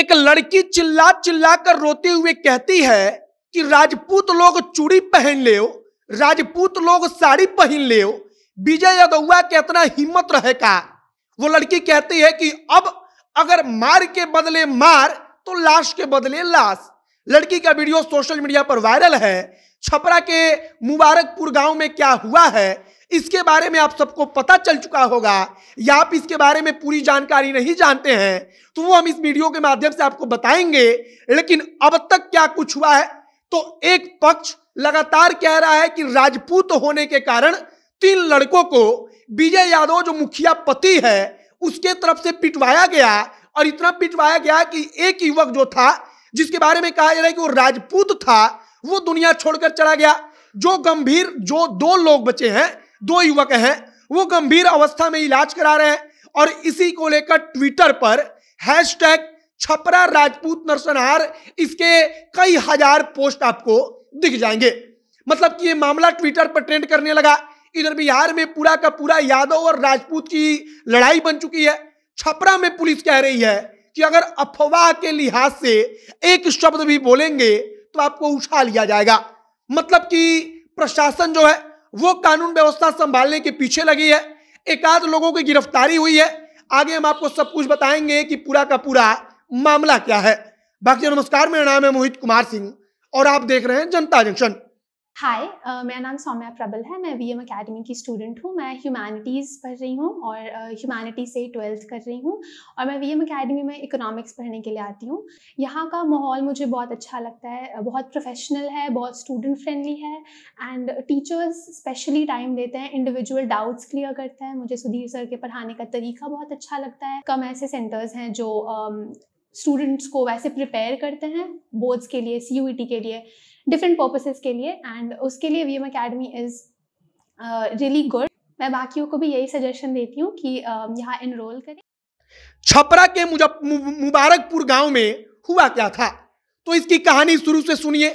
एक लड़की चिल्ला चिल्ला कर रोते हुए कहती है कि राजपूत लोग चूड़ी पहन ले राजपूत लोग साड़ी पहन ले विजय यादवा के इतना हिम्मत रहेगा वो लड़की कहती है कि अब अगर मार के बदले मार तो लाश के बदले लाश लड़की का वीडियो सोशल मीडिया पर वायरल है छपरा के मुबारकपुर गांव में क्या हुआ है इसके बारे में आप सबको पता चल चुका होगा या आप इसके बारे में पूरी जानकारी नहीं जानते हैं तो वो हम इस वीडियो के माध्यम से आपको बताएंगे लेकिन अब तक क्या कुछ हुआ है तो एक पक्ष लगातार कह रहा है कि राजपूत होने के कारण तीन लड़कों को विजय यादव जो मुखिया पति है उसके तरफ से पिटवाया गया और इतना पिटवाया गया कि एक युवक जो था जिसके बारे में कहा जा रहा है कि वो राजपूत था वो दुनिया छोड़कर चला गया जो गंभीर जो दो लोग बचे हैं दो युवक हैं वो गंभीर अवस्था में इलाज करा रहे हैं और इसी को लेकर ट्विटर पर हैशटैग छपरा राजपूत नरसंहार इसके कई हजार पोस्ट आपको दिख जाएंगे मतलब कि ये मामला ट्विटर पर ट्रेंड करने लगा इधर बिहार में पूरा का पूरा यादव और राजपूत की लड़ाई बन चुकी है छपरा में पुलिस कह रही है कि अगर अफवाह के लिहाज से एक शब्द भी बोलेंगे तो आपको उछाल लिया जाएगा मतलब कि प्रशासन जो है वो कानून व्यवस्था संभालने के पीछे लगी है एकाध लोगों की गिरफ्तारी हुई है आगे हम आपको सब कुछ बताएंगे कि पूरा का पूरा मामला क्या है बाकी नमस्कार मेरा नाम है मोहित कुमार सिंह और आप देख रहे हैं जनता जंक्शन हाय uh, मेरा नाम सौम्या प्रबल है मैं वी एम अकेडमी की स्टूडेंट हूँ मैं ह्यूमैनिटीज़ पढ़ रही हूँ और ह्यूमैनिटी uh, से ट्वेल्थ कर रही हूँ और मैं वी एम अकेडमी में इकोनॉमिक्स पढ़ने के लिए आती हूँ यहाँ का माहौल मुझे बहुत अच्छा लगता है बहुत प्रोफेशनल है बहुत स्टूडेंट फ्रेंडली है एंड टीचर्स स्पेशली टाइम देते हैं इंडिविजुअल डाउट्स क्लियर करते हैं मुझे सुधीर सर के पढ़ाने का तरीका बहुत अच्छा लगता है कम ऐसे सेंटर्स हैं जो um, स्टूडेंट्स को वैसे प्रिपेयर करते हैं बोर्ड्स के लिए सी e के लिए डिफरेंट पर्पसेस के लिए एंड उसके लिए V M academy is really good मैं बाकियों को भी यही सजेशन देती हूँ कि uh, यहाँ इनरोल करें छपरा के मुजफ मुबारकपुर गांव में हुआ क्या था तो इसकी कहानी शुरू से सुनिए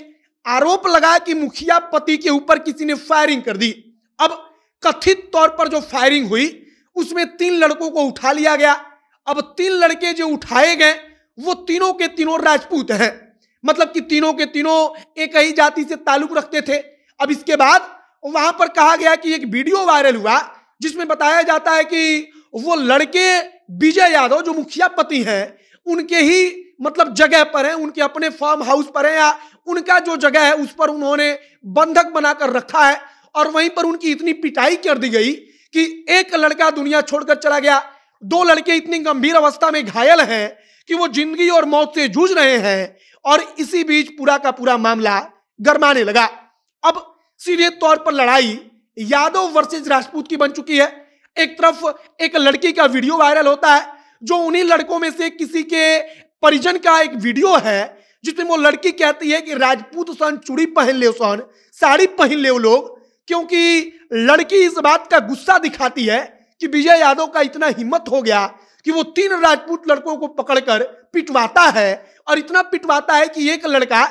आरोप लगा कि मुखिया पति के ऊपर किसी ने फायरिंग कर दी अब कथित तौर पर जो फायरिंग हुई उसमें तीन लड़कों को उठा लिया गया अब तीन लड़के जो उठाए गए वो तीनों के तीनों राजपूत हैं मतलब कि तीनों के तीनों एक ही जाति से ताल्लुक रखते थे अब इसके बाद वहां पर कहा गया कि एक वीडियो वायरल हुआ जिसमें बताया जाता है कि वो लड़के विजय यादव जो मुखिया पति हैं उनके ही मतलब जगह पर है उनके अपने फार्म हाउस पर है या उनका जो जगह है उस पर उन्होंने बंधक बनाकर रखा है और वहीं पर उनकी इतनी पिटाई कर दी गई कि एक लड़का दुनिया छोड़कर चला गया दो लड़के इतनी गंभीर अवस्था में घायल हैं कि वो जिंदगी और मौत से जूझ रहे हैं और इसी बीच पूरा का पूरा मामला गरमाने लगा अब सीधे तौर पर लड़ाई यादव वर्सेज राजपूत की बन चुकी है एक तरफ एक लड़की का वीडियो वायरल होता है जो उन्हीं लड़कों में से किसी के परिजन का एक वीडियो है जिसमें वो लड़की कहती है कि राजपूत सन चूड़ी पहन ले सन साड़ी पहन ले लोग क्योंकि लड़की इस बात का गुस्सा दिखाती है कि विजय यादव का इतना हिम्मत हो गया कि वो तीन राजपूत लड़कों को पकड़कर पिटवाता है और इतना पिटवाता है कि एक लड़का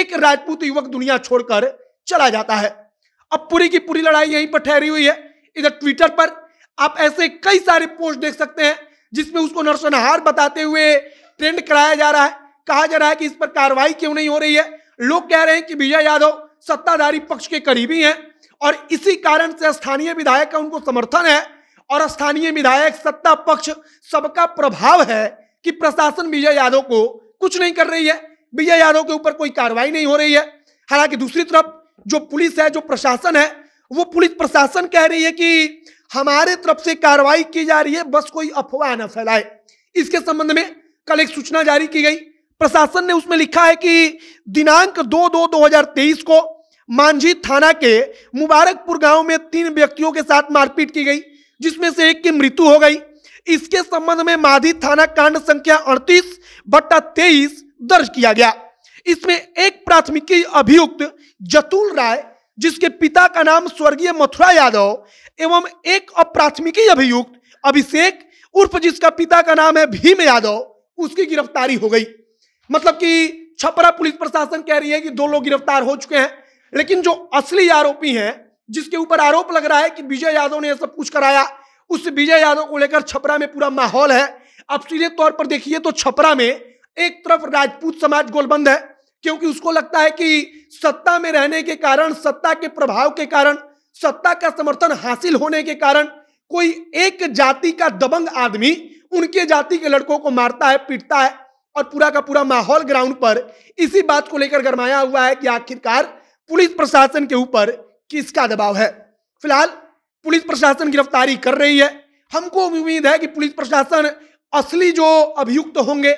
एक राजपूत युवक दुनिया छोड़कर चला जाता है अब पूरी की पूरी लड़ाई यहीं पर ठहरी हुई है इधर ट्विटर पर आप ऐसे कई सारे पोस्ट देख सकते हैं जिसमें उसको नरसंहार बताते हुए ट्रेंड कराया जा रहा है कहा जा रहा है कि इस पर कार्रवाई क्यों नहीं हो रही है लोग कह रहे हैं कि विजय यादव सत्ताधारी पक्ष के करीबी हैं और इसी कारण से स्थानीय विधायक का उनको समर्थन है और स्थानीय विधायक सत्ता पक्ष सबका प्रभाव है कि प्रशासन विजय यादव को कुछ नहीं कर रही है विजय यादव के ऊपर कोई कार्रवाई नहीं हो रही है हालांकि दूसरी तरफ जो पुलिस है जो प्रशासन है वो पुलिस प्रशासन कह रही है कि हमारे तरफ से कार्रवाई की जा रही है बस कोई अफवाह न फैलाए इसके संबंध में कल एक सूचना जारी की गई प्रशासन ने उसमें लिखा है कि दिनांक दो दो दो हजार तेईस को मांझी थाना के मुबारकपुर गांव में तीन व्यक्तियों के साथ मारपीट की गई जिसमें से एक की मृत्यु हो गई इसके संबंध में माधी थाना कांड संख्या अड़तीस बट्टा तेईस दर्ज किया गया इसमें एक प्राथमिकी अभियुक्त जतुल राय जिसके पिता का नाम स्वर्गीय मथुरा यादव एवं एक अप्राथमिकी अभियुक्त अभिषेक उर्फ जिसका पिता का नाम है भीम यादव उसकी गिरफ्तारी हो गई मतलब कि छपरा पुलिस प्रशासन कह रही है कि दो लोग गिरफ्तार हो चुके हैं लेकिन जो असली आरोपी हैं जिसके ऊपर आरोप लग रहा है कि विजय यादव ने यह सब कुछ कराया उस विजय यादव को लेकर छपरा में पूरा माहौल है अब सीधे तौर पर देखिए तो छपरा में एक तरफ राजपूत समाज गोलबंद है क्योंकि उसको लगता है कि सत्ता में रहने के कारण सत्ता के प्रभाव के कारण सत्ता का समर्थन हासिल होने के कारण कोई एक जाति का दबंग आदमी उनके जाति के लड़कों को मारता है पीटता है और पूरा का पूरा माहौल ग्राउंड पर इसी बात को लेकर गरमाया हुआ है कि आखिरकार पुलिस प्रशासन के ऊपर किसका दबाव है फिलहाल पुलिस प्रशासन गिरफ्तारी कर रही है हमको उम्मीद है कि पुलिस प्रशासन असली जो अभियुक्त होंगे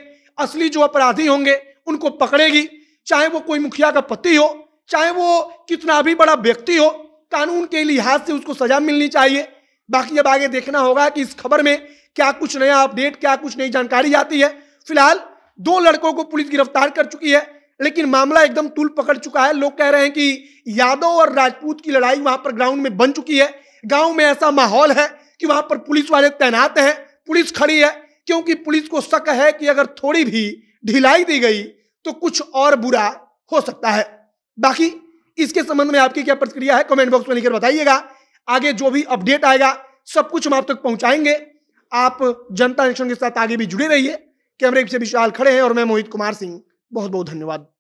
असली जो अपराधी होंगे उनको पकड़ेगी चाहे वो कोई मुखिया का पति हो चाहे वो कितना भी बड़ा व्यक्ति हो कानून के लिहाज से उसको सजा मिलनी चाहिए बाकी अब आगे देखना होगा कि इस खबर में क्या कुछ नया अपडेट क्या कुछ नई जानकारी आती है फिलहाल दो लड़कों को पुलिस गिरफ्तार कर चुकी है लेकिन मामला एकदम तुल पकड़ चुका है लोग कह रहे हैं कि यादव और राजपूत की लड़ाई वहां पर ग्राउंड में बन चुकी है गांव में ऐसा माहौल है कि वहां पर पुलिस वाले तैनात हैं पुलिस खड़ी है क्योंकि पुलिस को शक है कि अगर थोड़ी भी ढिलाई दी गई तो कुछ और बुरा हो सकता है बाकी इसके संबंध में आपकी क्या प्रतिक्रिया है कमेंट बॉक्स में लिखकर बताइएगा आगे जो भी अपडेट आएगा सब कुछ हम आप तक पहुंचाएंगे आप जनता नेशन के साथ आगे भी जुड़े रहिए कैमरे से विशाल खड़े हैं और मैं मोहित कुमार सिंह बहुत बहुत धन्यवाद